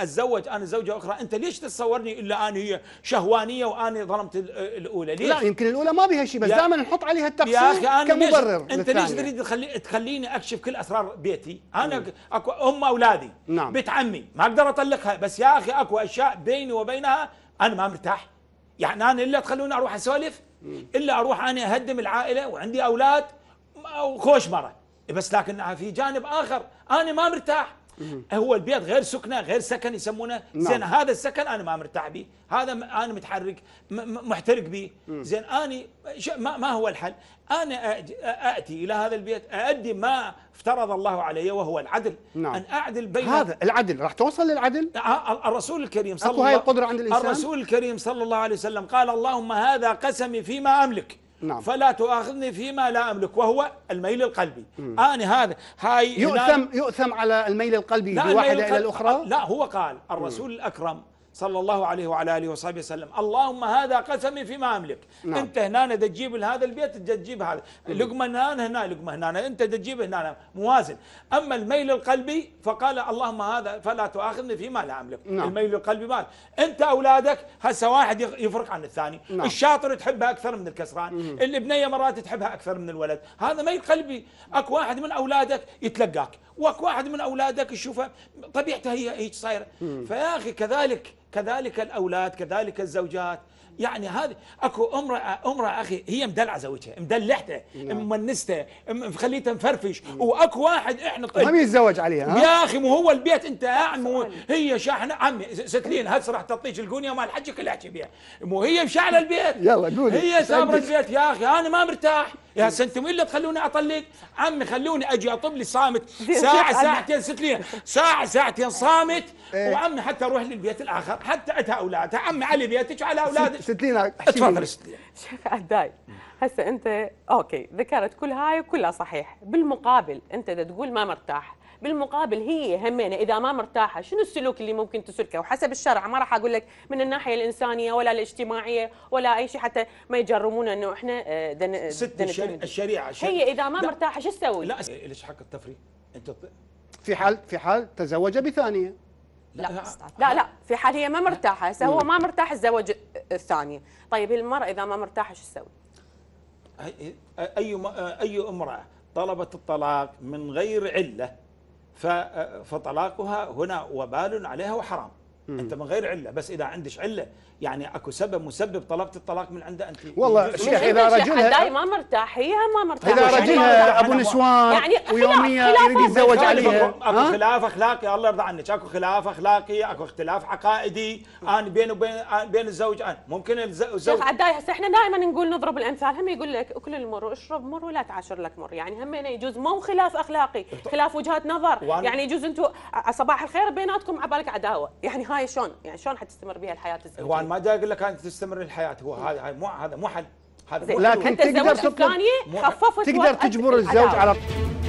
اتزوج انا زوجه اخرى انت ليش تتصورني الا انا هي شهوانيه وانا ظلمت الاولى ليش؟ لا يمكن الاولى ما بها شيء بس دائما نحط عليها التقصير يا اخي أنا كمبرر ليش انت ليش تريد تخلي تخليني اكشف كل اسرار بيتي؟ انا نعم. اكو ام اولادي نعم. بنت عمي ما اقدر اطلقها بس يا اخي اكو اشياء بيني وبينها انا ما مرتاح يعني انا الا تخلوني اروح اسولف الا اروح انا اهدم العائله وعندي اولاد وخوش مره بس لكن في جانب اخر انا ما مرتاح هو البيت غير سكنه غير سكن يسمونه نعم. زين هذا السكن انا ما مرتاح به هذا انا متحرك محترق به زين اني ما هو الحل انا اتي الى هذا البيت اادي ما افترض الله علي وهو العدل نعم. ان اعدل بين هذا العدل راح توصل للعدل الرسول الكريم صلى الله عليه القدره عند الانسان الرسول الكريم صلى الله عليه وسلم قال اللهم هذا قسمي فيما املك نعم. فلا تؤاخذني فيما لا أملك وهو الميل القلبي مم. أنا هذا هاي يؤثم يؤثم على الميل القلبي بواحدة إلى الأخرى لا هو قال الرسول مم. الأكرم صلى الله عليه وعلى اله وصحبه وسلم اللهم هذا قسمي فيما املك نعم. انت هنا تجيب هذا البيت تجيب هذا نعم. لقمه هنا هنا لقمه هنا انت تجيب هنا موازن اما الميل القلبي فقال اللهم هذا فلا تؤاخذني فيما لا املك نعم. الميل القلبي مال انت اولادك هسه واحد يفرق عن الثاني نعم. الشاطر تحبها اكثر من الكسران مم. البنيه مرات تحبها اكثر من الولد هذا ميل قلبي اكو واحد من اولادك يتلقاك واك واحد من اولادك يشوفها طبيعته هي هيك صايره فيا اخي كذلك كذلك الاولاد كذلك الزوجات يعني هذه اكو امراه امراه اخي هي مدلعه زوجها مدلعته نعم. ممنسته مخليته مفرفش واكو واحد احنا طيب هم يتزوج عليها يا اخي مو هو البيت انت مو هي شاحنه عمي ستلين هسه راح تعطيك القونيه مال حجك اللي احكي بها مو هي مشعله البيت يلا قولي هي سامره البيت يا اخي انا ما مرتاح يا هسه انتم الا تخلوني اطلق عمي خلوني اجي اطب لي صامت ساعه ساعتين ست لي ساعه ساعتين صامت إيه. وعمي حتى اروح للبيت الاخر حتى اتها اولادها عمي علي بيتك على اولادك ست لينا تفضل ست لينا شوف عداي هسه انت اوكي ذكرت كل هاي وكلها صحيح بالمقابل انت اذا تقول ما مرتاح بالمقابل هي همينه اذا ما مرتاحه شنو السلوك اللي ممكن تسلكه وحسب الشرع ما راح اقول لك من الناحيه الانسانيه ولا الاجتماعيه ولا اي شيء حتى ما يجرمونا انه احنا آه، دن ست دن الشريعه, الشريعة هي اذا ما مرتاحه شو تسوي؟ لا ليش حق التفريق انت في حال في حال تزوج بثانيه لا لا لا, لا في حال هي ما مرتاحه هو ما مرتاح تزوج الثانيه طيب المراه اذا ما مرتاحه شو تسوي؟ أي أي امرأة طلبت الطلاق من غير علة فطلاقها هنا وبال عليها وحرام مم. انت من غير عله بس اذا عندك عله يعني اكو سبب مسبب طلبت الطلاق من عنده انت والله شيخ اذا رجلها هي ما مرتاح هي ما مرتاح اذا يعني رجلها ابو يعني نسوان يعني ويوميا يريد يتزوج عليها اكو خلاف اخلاقي الله يرضى عنك اكو خلاف اخلاقي اكو اختلاف عقائدي انا بين وبين بين الزوج انا ممكن الزوج شيخ عداي هسه احنا دائما نقول نضرب الامثال هم يقول لك اكل المر واشرب مر ولا تعاشر لك مر يعني هم يجوز مو خلاف اخلاقي خلاف وجهات نظر يعني يجوز انتم صباح الخير بيناتكم عبالك عداوه يعني هاي شلون يعني شلون حتستمر بها الحياه الزوجيه وانا ما جاي اقول لك انت تستمر الحياه هو هذا مو هذا مو حل هذا لكن تقدر تطلب خففت تقدر تجبر الزوج على